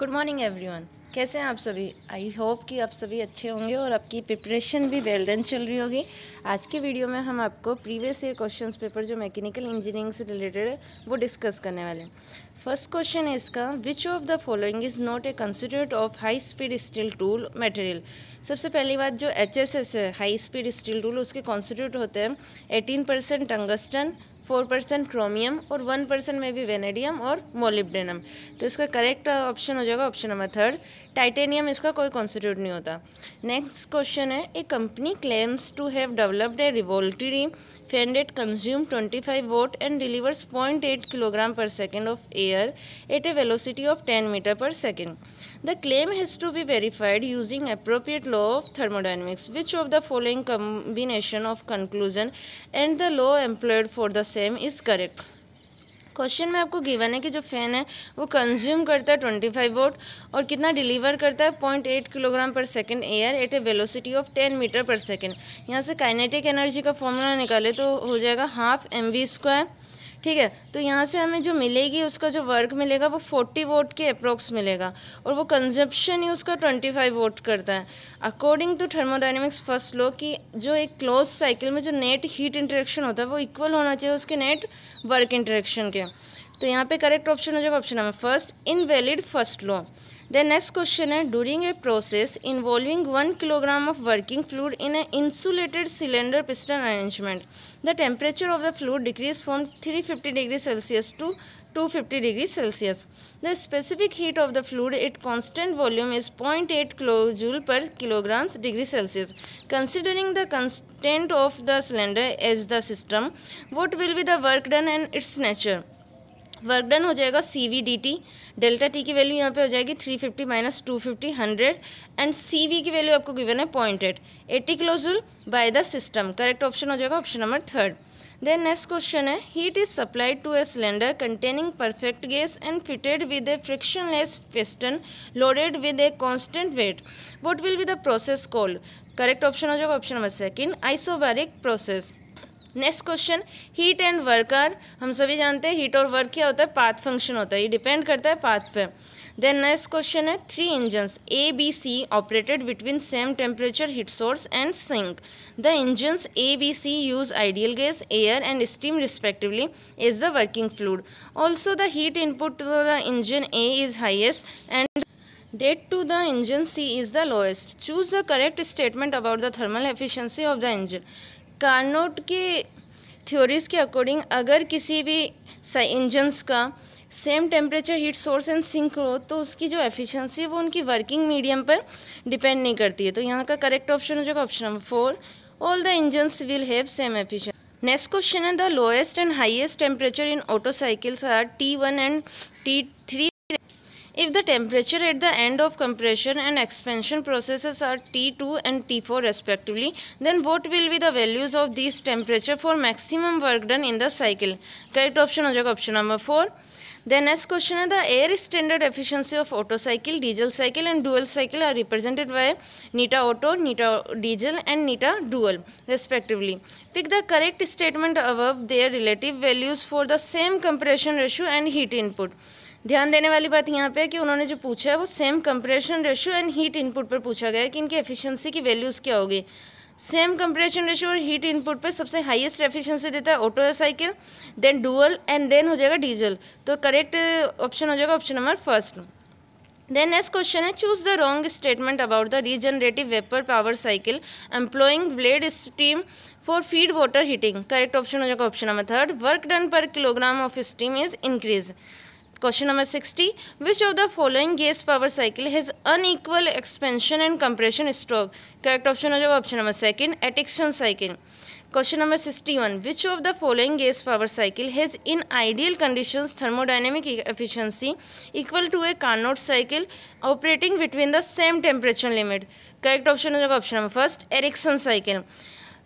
Good morning everyone कैसे हैं आप सभी आई होप कि आप सभी अच्छे होंगे और आपकी प्रिपरेशन भी वेल डन चल रही होगी आज की वीडियो में हम आपको प्रीवियस ईयर क्वेश्चंस पेपर जो मैकेनिकल इंजीनियरिंग से रिलेटेड है वो डिस्कस करने वाले हैं फर्स्ट क्वेश्चन है इसका which of the following is not a considered of high speed steel tool material सबसे पहली बात जो एच है हाई स्पीड स्टील टूल उसके कॉन्स्टिट्यूट होते हैं eighteen percent tungsten four percent chromium और वन परसेंट में भी वेनेडियम और मोलिब्डेनम तो इसका करेक्ट ऑप्शन uh, हो जाएगा ऑप्शन नंबर थर्ड टाइटेनियम इसका कोई कॉन्स्टिट्यूट नहीं होता नेक्स्ट क्वेश्चन है a company claims to have developed a revolutionary fan that consume twenty five watt and delivers point eight kilogram per second of air at a velocity of ten metre per second the claim has to be verified using appropriate law of thermodynamics which of the following combination of conclusion and the law employed for the same is correct question में आपको given है कि जो fan है वो consume करता है twenty five vote और कितना डिलीवर करता है point eight kilogram per second air at a velocity of ten metre per second यहाँ से काइनेटिक एनर्जी का फॉर्मूला निकाले तो हो जाएगा हाफ एम वी स्क्वायर ठीक है तो यहाँ से हमें जो मिलेगी उसका जो वर्क मिलेगा वो फोर्टी वोट के अप्रोक्स मिलेगा और वो कंजप्शन ही उसका ट्वेंटी फाइव वोट करता है according to thermodynamics first law कि जो एक क्लोज साइकिल में जो नेट हीट इंटरेक्शन होता है वो इक्वल होना चाहिए उसके नेट वर्क इंटरेक्शन के तो यहाँ पे करेक्ट ऑप्शन हो जाएगा option number first invalid first law The next question is during a process involving 1 kg of working fluid in an insulated cylinder piston arrangement, the temperature of the fluid decreases from 350 degrees Celsius to 250 degrees Celsius. The specific heat of the fluid at constant volume is 0.8 kilojoule per kilogram degree Celsius. Considering the constant of the cylinder as the system, what will be the work done and its nature? Work done हो जाएगा C V D T delta T की value यहाँ पे हो जाएगी three fifty minus two fifty hundred and C V की value आपको given है point eight eighty kilojoule by the system correct option हो जाएगा option number third then next question है heat is supplied to a cylinder containing perfect gas and fitted with a frictionless piston loaded with a constant weight what will be the process call correct option हो जाएगा option number second isobaric process next question heat and work are हम सभी जानते हैं heat और work क्या होता है पाथ फंक्शन होता है ये डिपेंड करता है पाथ पर देन नेक्स्ट क्वेश्चन है three engines A B C operated between same temperature heat source and sink the engines A B C use ideal gas air and steam respectively is the working fluid also the heat input to the engine A is highest and that to the engine C is the lowest choose the correct statement about the thermal efficiency of the engine Carnot की theories के according अगर किसी भी engines का same temperature heat source and sink हो तो उसकी जो एफिशिएंसी है वो उनकी वर्किंग मीडियम पर डिपेंड नहीं करती है तो यहाँ का करेक्ट ऑप्शन हो जाएगा option number four all the engines will have same efficiency next question है the lowest and highest temperature in Otto cycles are T one and T three If the temperature at the end of compression and expansion processes are T2 and T4 respectively, then what will be the values of these temperature for maximum work done in the cycle? Correct option is option number 4. The next question is the air standard efficiency of auto cycle, diesel cycle and dual cycle are represented by NITA auto, NITA diesel and NITA dual respectively. Pick the correct statement above their relative values for the same compression ratio and heat input. ध्यान देने वाली बात यहाँ पे है कि उन्होंने जो पूछा है वो same compression ratio and heat input पर पूछा गया है कि इनकी एफिशिएंसी की वैल्यूज़ क्या होगी सेम कंप्रेशन रेशियो और हीट इनपुट पे सबसे हाईएस्ट एफिशिएंसी देता है Otto cycle then dual and then हो जाएगा डीजल तो करेक्ट ऑप्शन uh, हो जाएगा option number first then next question है choose the wrong statement about the regenerative vapour power cycle employing bled steam for feed water heating correct option हो जाएगा option number third work done per kilogram of steam is increase question number sixty which of the following gas power cycle has unequal expansion and compression stroke correct option हो जाएगा option number second Atkinson cycle question number sixty one which of the following gas power cycle has in ideal condition thermodynamic efficiency equal to a Carnot cycle operating between the same temperature limit correct option हो जाएगा option number first Ericsson cycle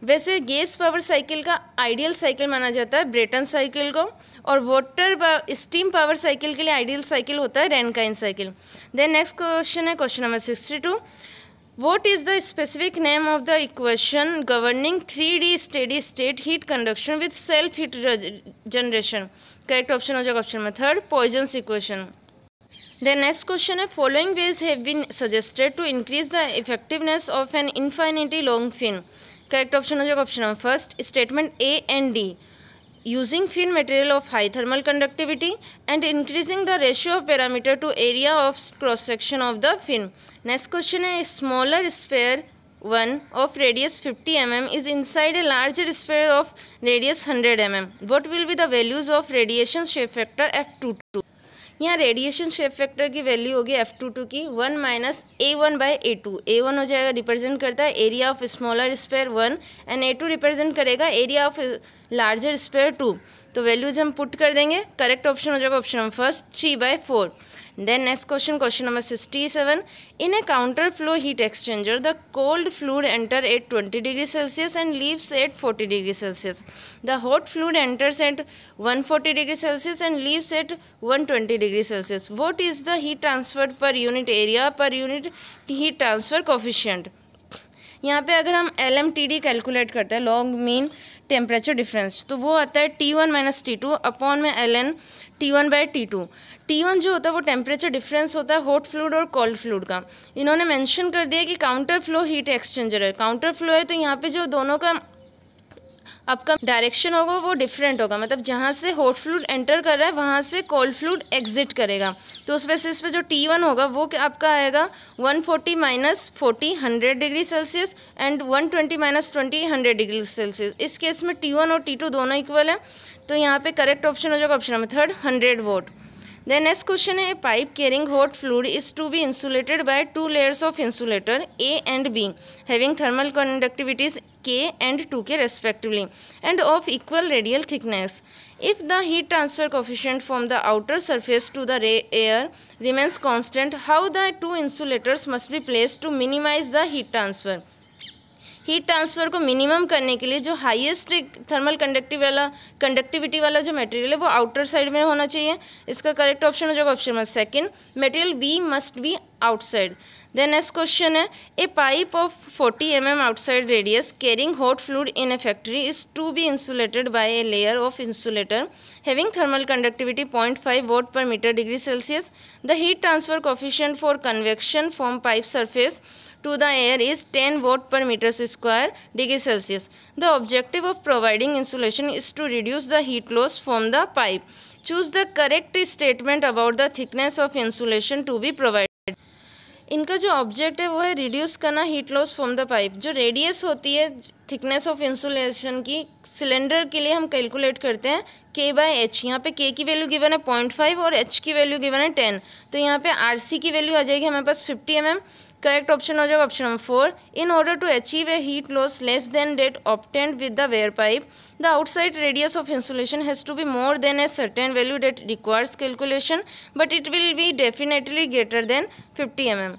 वैसे gas power cycle का ideal cycle माना जाता है Brayton cycle को और water steam power cycle के लिए आइडियल साइकिल होता है Rankine cycle then next question है question number sixty two what is the specific name of the equation governing three D steady state heat conduction with self heat generation correct option हो जाएगा option number third Poisson's equation then next question है following ways have been suggested to increase the effectiveness of an infinity long fin correct option हो जाएगा option number first statement A and D using fin material of high thermal conductivity and increasing the ratio of parameter to area of cross section of the fin next question है smaller sphere one of radius fifty M M is inside a larger sphere of radius hundred M M what will be the values of radiation shape factor F two two यहाँ radiation shape factor की value होगी F two two की one minus A one by A two A one हो जाएगा represent करता है area of smaller sphere one and A two represent करेगा area of larger sphere two तो values हम पुट कर देंगे करेक्ट ऑप्शन हो जाएगा option number first three by four then next question question number sixty seven in a counter flow heat exchanger the cold fluid enter at twenty degree Celsius and leaves at forty degree Celsius the hot fluid enters at one forty degree Celsius and leaves at one twenty degree Celsius what is the heat transfer per unit area per unit heat transfer coefficient यहाँ पे अगर हम L M T D calculate करते हैं long mean temperature difference तो वो आता है T one minus T two upon में L N T one by T two T one जो होता है वो टेम्परेचर डिफरेंस होता है हॉट फ्लूड और कोल्ड फ्लूड का इन्होंने मेंशन कर दिया कि काउंटर फ्लो हीट एक्सचेंजर है काउंटर फ्लो है तो यहाँ पे जो दोनों का आपका डायरेक्शन होगा वो डिफरेंट होगा मतलब जहाँ से हॉट फ्लूड एंटर कर रहा है वहाँ से कोल्ड फ्लूड एग्जिट करेगा तो उस वजह से इस पर जो टी वन होगा वो आपका आएगा one forty minus forty hundred degree Celsius and one twenty minus twenty hundred degree Celsius इस केस में टी वन और टी टू दोनों इक्वल है तो यहाँ पे करेक्ट ऑप्शन हो जाएगा option number third hundred watt The next question a pipe carrying hot fluid is to be insulated by two layers of insulator A and B having thermal conductivities K and 2K respectively and of equal radial thickness. If the heat transfer coefficient from the outer surface to the air remains constant, how the two insulators must be placed to minimize the heat transfer? Heat transfer को minimum करने के लिए जो highest thermal conductive वाला conductivity वाला जो material है वो आउटर साइड में होना चाहिए इसका करेक्ट ऑप्शन हो जाएगा option number second material B must be outside then next question a pipe of 40 mm outside radius carrying hot fluid in a factory is to be insulated by a layer of insulator having thermal conductivity 0.5 watt per meter degree Celsius. The heat transfer coefficient for convection from pipe surface to the air is 10 watt per meter square degree Celsius. The objective of providing insulation is to reduce the heat loss from the pipe. Choose the correct statement about the thickness of insulation to be provided. इनका जो object है वो है reduce करना heat loss from the pipe जो radius होती है thickness of insulation की सिलेंडर के लिए हम कैलकुलेट करते हैं के बाय एच यहाँ पे के की वैल्यू गिवन है पॉइंट फाइव और एच की वैल्यू गिवन है टेन तो यहाँ पे आर सी की वैल्यू आ जाएगी हमारे पास fifty M M correct option हो जाएगा option number four in order to achieve a heat loss less than that obtained with the bare pipe the outside radius of insulation has to be more than a certain value that requires calculation but it will be definitely greater than fifty M M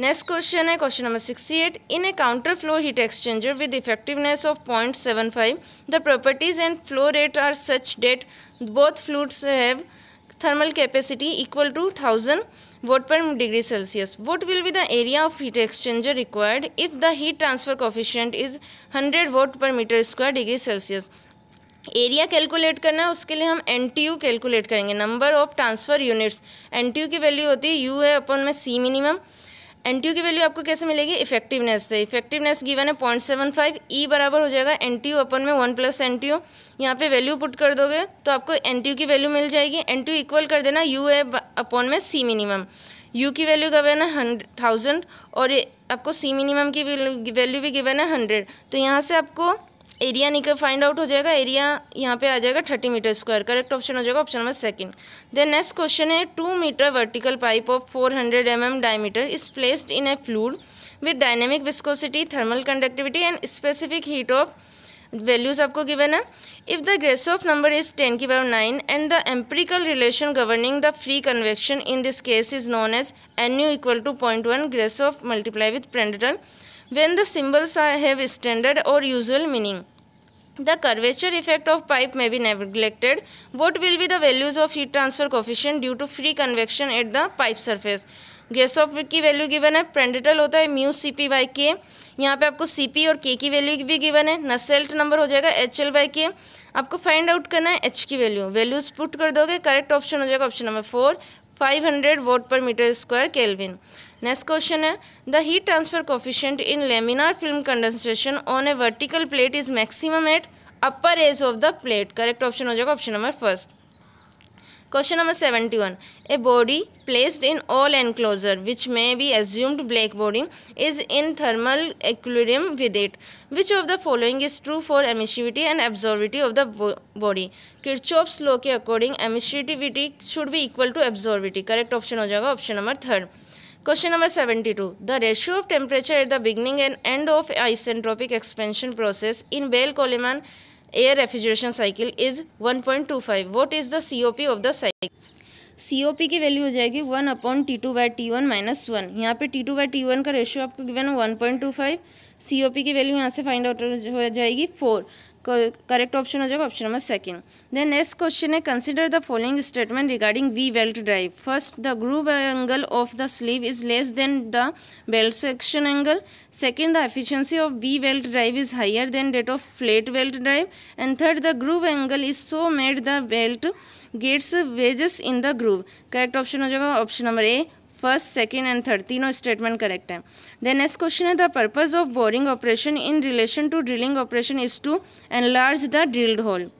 next question है question number sixty eight in a counter flow heat exchanger with effectiveness of point seven five the properties and flow rate are such that both fluids have thermal capacity equal to thousand watt per degree Celsius. What will be the area of heat exchanger required if the heat transfer coefficient is 100 watt per meter square degree Celsius? Area calculate करना है उसके लिए हम N T U calculate करेंगे number of transfer units N T U की value होती है U है अपन में सी मिनिमम एन की वैल्यू आपको कैसे मिलेगी इफेक्टिवनेस से इफेक्टिवनेस गिवन है पॉइंट सेवन फाइव ई बराबर हो जाएगा एन टी अपन में वन प्लस एन टी यहाँ पे वैल्यू पुट कर दोगे तो आपको एन की वैल्यू मिल जाएगी एन इक्वल कर देना यू ए अपॉन में सी मिनिमम यू की वैल्यू गिवन है हंड्रेड थाउजेंड और आपको सी मिनिमम की वैल्यू भी गिवन है हंड्रेड तो यहाँ से आपको एरिया निकल फाइंड आउट हो जाएगा एरिया यहाँ पे आ जाएगा thirty meter square correct option हो जाएगा option number second then next question है two meter vertical pipe of four hundred M M diameter is placed in a fluid with dynamic viscosity thermal conductivity and specific heat of values आपको given है if the Grashof number is ten की power nine and the empirical relation governing the free convection in this case is known as an U equal to point one Grashof multiply with Prandtl when the symbols are have standard or usual meaning. The curvature effect of pipe may be neglected. What will be the values of heat transfer coefficient due to free convection at the pipe surface? Grashof की value given है Prandtl होता है mu C P by के यहाँ पे आपको C P और के की वैल्यू भी गिवन है नसेल्ट नंबर हो जाएगा एच एल बाई के आपको फाइंड आउट करना है एच की वैल्यू वैल्यूज पुट कर दोगे करेक्ट ऑप्शन हो जाएगा option number four 500 watt per meter square kelvin next question है the heat transfer coefficient in laminar film condensation on a vertical plate is maximum at upper edge of the plate correct option हो जाएगा option number first Question number 71. A body placed in all enclosure which may be assumed black body is in thermal equilibrium with it. Which of the following is true for emissivity and absorbivity of the bo body? Kirchhoff's law के according emissivity should be equal to absorbivity. Correct option हो jaga, option number third. Question number 72. The ratio of temperature at the beginning and end of isentropic expansion process in Bell-Coleman air refrigeration cycle is 1.25 O P of the cycle C O P की value हो जाएगी one upon T two by T one minus one यहाँ पे T two by T one का ratio आपको given है one point two five C O P की value यहाँ से फाइंड आउट हो जाएगी फोर करेक्ट ऑप्शन हो जाएगा option number second then next question है consider the following statement regarding V belt drive first the groove angle of the sleeve is less than the belt section angle second the efficiency of V belt drive is higher than that of flat belt drive and third the groove angle is so made the belt gets wedges in the groove correct option हो जाएगा option number A first second and third तीनों statement correct है then next question है the purpose of boring operation in relation to drilling operation is to enlarge the drilled whole